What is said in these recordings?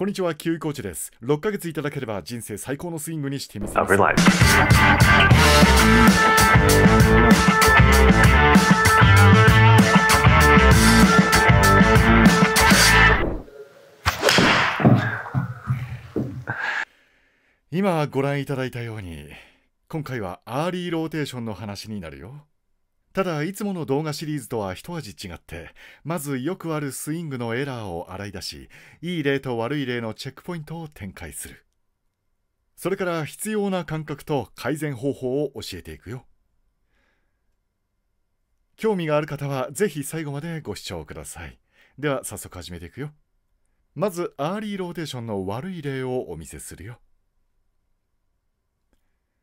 こんにちは、キウイコーチです。6ヶ月いただければ人生最高のスイングにしてみせます。今ご覧いただいたように、今回はアーリーローテーションの話になるよ。ただいつもの動画シリーズとは一味違ってまずよくあるスイングのエラーを洗い出しいい例と悪い例のチェックポイントを展開するそれから必要な感覚と改善方法を教えていくよ興味がある方はぜひ最後までご視聴くださいでは早速始めていくよまずアーリーローテーションの悪い例をお見せするよ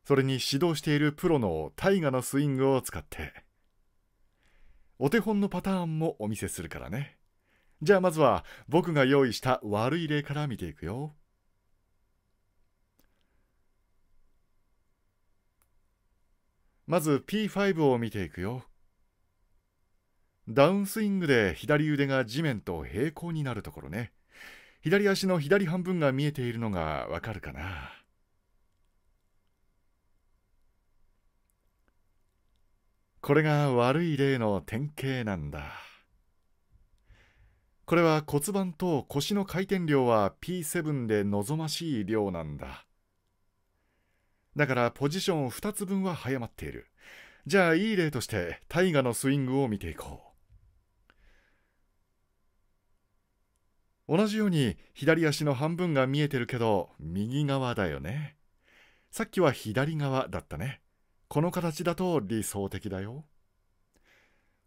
それに指導しているプロの大河のスイングを使ってお手本のパターンもお見せするからね。じゃあまずは僕が用意した悪い例から見ていくよ。まず P5 を見ていくよ。ダウンスイングで左腕が地面と平行になるところね。左足の左半分が見えているのがわかるかな。これが悪い例の典型なんだこれは骨盤と腰の回転量は P7 で望ましい量なんだだからポジション2つ分は早まっているじゃあいい例としてイガのスイングを見ていこう同じように左足の半分が見えてるけど右側だよねさっきは左側だったねこの形だと理想的だよ。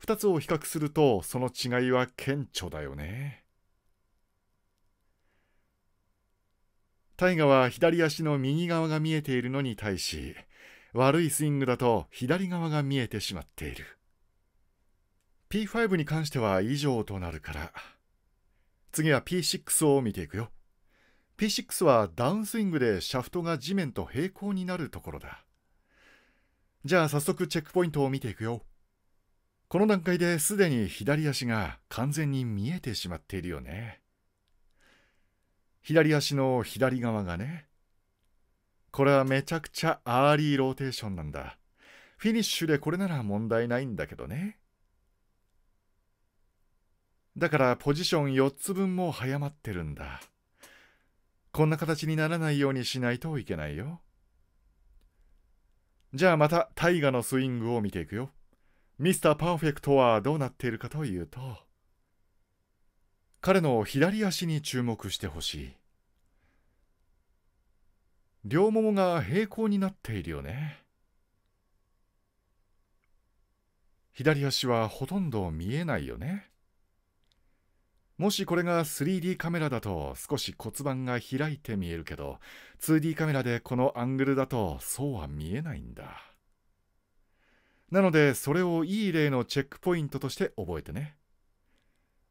2つを比較するとその違いは顕著だよね。タイガは左足の右側が見えているのに対し悪いスイングだと左側が見えてしまっている P5 に関しては以上となるから次は P6 を見ていくよ P6 はダウンスイングでシャフトが地面と平行になるところだじゃあ早速チェックポイントを見ていくよ。この段階ですでに左足が完全に見えてしまっているよね。左足の左側がね。これはめちゃくちゃアーリーローテーションなんだ。フィニッシュでこれなら問題ないんだけどね。だからポジション4つ分も早まってるんだ。こんな形にならないようにしないといけないよ。じゃあまた大河のスイングを見ていくよ。ミスターパーフェクトはどうなっているかというと、彼の左足に注目してほしい。両ももが平行になっているよね。左足はほとんど見えないよね。もしこれが 3D カメラだと少し骨盤が開いて見えるけど 2D カメラでこのアングルだとそうは見えないんだなのでそれをいい例のチェックポイントとして覚えてね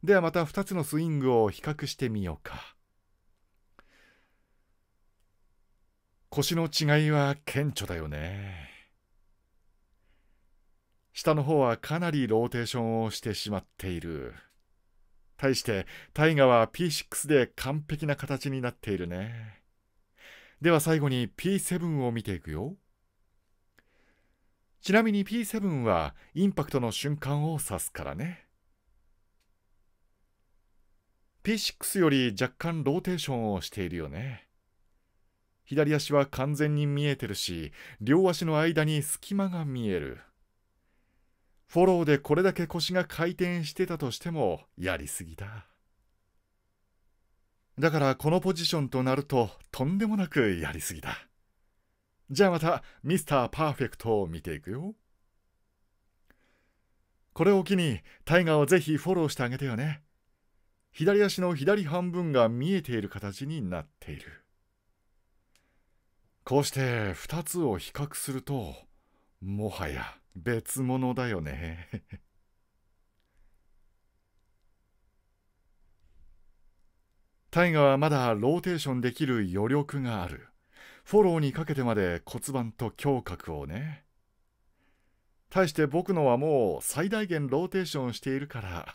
ではまた2つのスイングを比較してみようか腰の違いは顕著だよね下の方はかなりローテーションをしてしまっている。対して大河は P6 で完璧な形になっているねでは最後に P7 を見ていくよちなみに P7 はインパクトの瞬間を指すからね P6 より若干ローテーションをしているよね左足は完全に見えてるし両足の間に隙間が見えるフォローでこれだけ腰が回転してたとしてもやりすぎだだからこのポジションとなるととんでもなくやりすぎだじゃあまたミスターパーフェクトを見ていくよこれを機にタイガーをぜひフォローしてあげてよね左足の左半分が見えている形になっているこうして2つを比較するともはや別物だよねタイガはまだローテーションできる余力があるフォローにかけてまで骨盤と胸郭をね対して僕のはもう最大限ローテーションしているから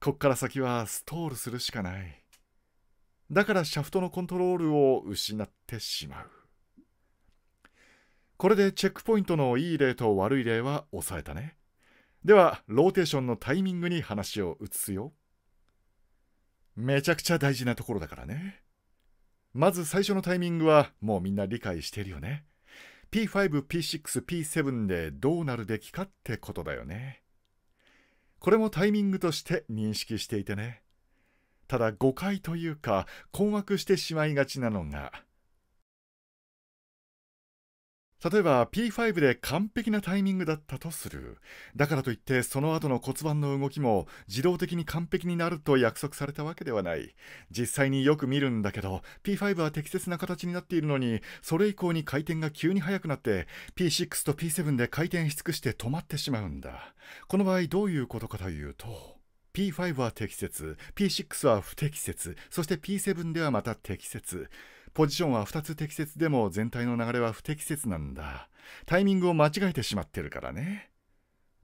こっから先はストールするしかないだからシャフトのコントロールを失ってしまうこれでチェックポイントのいい例と悪い例は押さえたね。では、ローテーションのタイミングに話を移すよ。めちゃくちゃ大事なところだからね。まず最初のタイミングはもうみんな理解してるよね。P5、P6、P7 でどうなるべきかってことだよね。これもタイミングとして認識していてね。ただ誤解というか困惑してしまいがちなのが例えば P5 で完璧なタイミングだったとする。だからといってその後の骨盤の動きも自動的に完璧になると約束されたわけではない。実際によく見るんだけど P5 は適切な形になっているのにそれ以降に回転が急に速くなって P6 と P7 で回転し尽くして止まってしまうんだ。この場合どういうことかというと P5 は適切、P6 は不適切、そして P7 ではまた適切。ポジションは2つ適切でも全体の流れは不適切なんだ。タイミングを間違えてしまってるからね。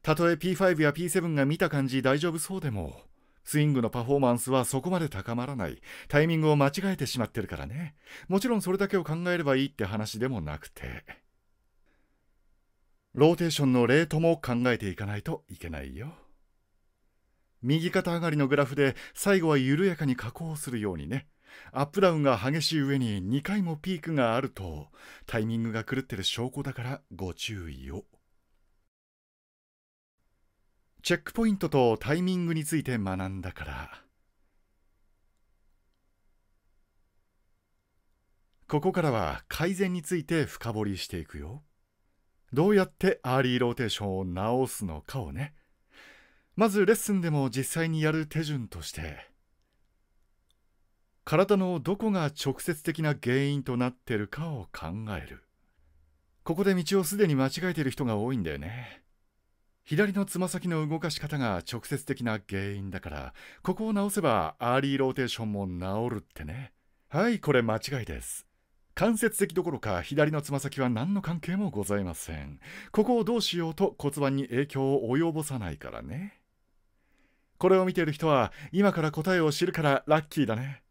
たとえ P5 や P7 が見た感じ大丈夫そうでも、スイングのパフォーマンスはそこまで高まらない。タイミングを間違えてしまってるからね。もちろんそれだけを考えればいいって話でもなくて。ローテーションのレートも考えていかないといけないよ。右肩上がりのグラフで最後は緩やかに加工するようにね。アップダウンが激しい上に2回もピークがあるとタイミングが狂ってる証拠だからご注意をチェックポイントとタイミングについて学んだからここからは改善について深掘りしていくよどうやってアーリーローテーションを直すのかをねまずレッスンでも実際にやる手順として体のどこが直接的な原因となってるかを考えるここで道をすでに間違えている人が多いんだよね左のつま先の動かし方が直接的な原因だからここを直せばアーリーローテーションも治るってねはいこれ間違いです間接的どころか左のつま先は何の関係もございませんここをどうしようと骨盤に影響を及ぼさないからねこれを見ている人は今から答えを知るからラッキーだね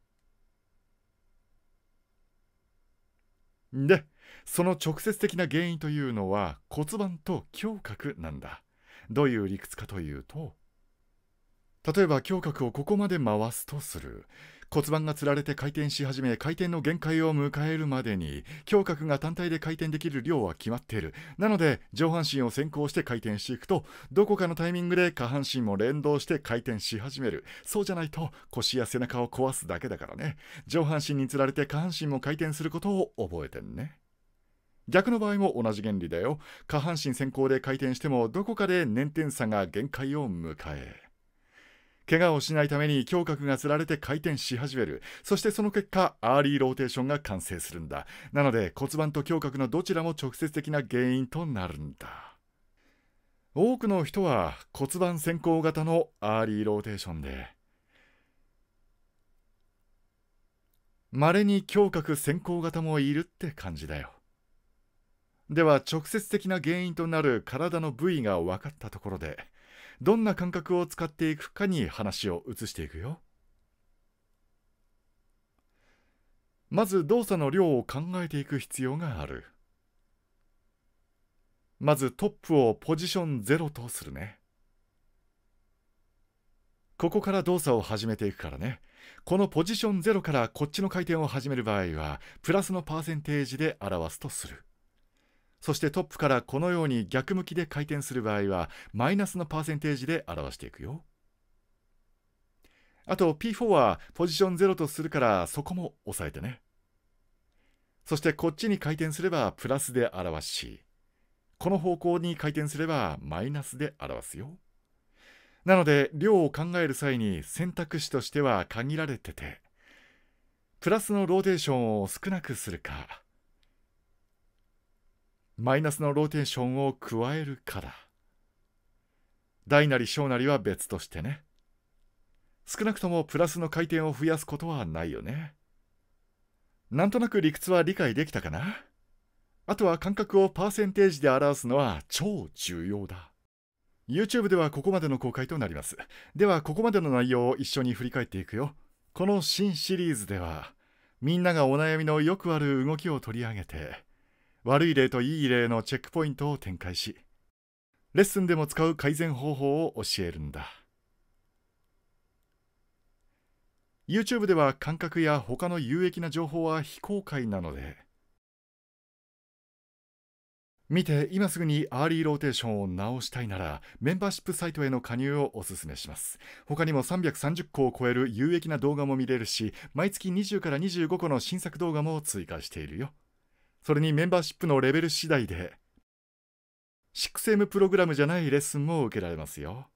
でその直接的な原因というのは骨盤と胸郭なんだどういう理屈かというと例えば胸郭をここまで回すとする骨盤がつられて回転し始め回転の限界を迎えるまでに胸郭が単体で回転できる量は決まっているなので上半身を先行して回転していくとどこかのタイミングで下半身も連動して回転し始めるそうじゃないと腰や背中を壊すだけだからね上半身につられて下半身も回転することを覚えてね逆の場合も同じ原理だよ下半身先行で回転してもどこかで捻転差が限界を迎え怪我をしないために胸郭がつられて回転し始めるそしてその結果アーリーローテーションが完成するんだなので骨盤と胸郭のどちらも直接的な原因となるんだ多くの人は骨盤先行型のアーリーローテーションで稀に胸郭先行型もいるって感じだよでは直接的な原因となる体の部位が分かったところでどんな感覚を使っていくかに話を移していくよまず動作の量を考えていく必要があるまずトップをポジションゼロとするねここから動作を始めていくからねこのポジションゼロからこっちの回転を始める場合はプラスのパーセンテージで表すとするそしてトップからこのように逆向きで回転する場合はマイナスのパーセンテージで表していくよあと P4 はポジション0とするからそこも押さえてねそしてこっちに回転すればプラスで表しこの方向に回転すればマイナスで表すよなので量を考える際に選択肢としては限られててプラスのローテーションを少なくするかマイナスのローテーションを加えるから大なり小なりは別としてね少なくともプラスの回転を増やすことはないよねなんとなく理屈は理解できたかなあとは感覚をパーセンテージで表すのは超重要だ YouTube ではここまでの公開となりますではここまでの内容を一緒に振り返っていくよこの新シリーズではみんながお悩みのよくある動きを取り上げて悪い例といい例のチェックポイントを展開しレッスンでも使う改善方法を教えるんだ YouTube では感覚や他の有益な情報は非公開なので見て今すぐにアーリーローテーションを直したいならメンバーシップサイトへの加入をお勧めします他にも330個を超える有益な動画も見れるし毎月20から25個の新作動画も追加しているよそれにメンバーシップのレベル次第で 6M プログラムじゃないレッスンも受けられますよ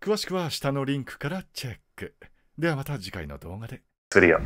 詳しくは下のリンクからチェックではまた次回の動画でするよ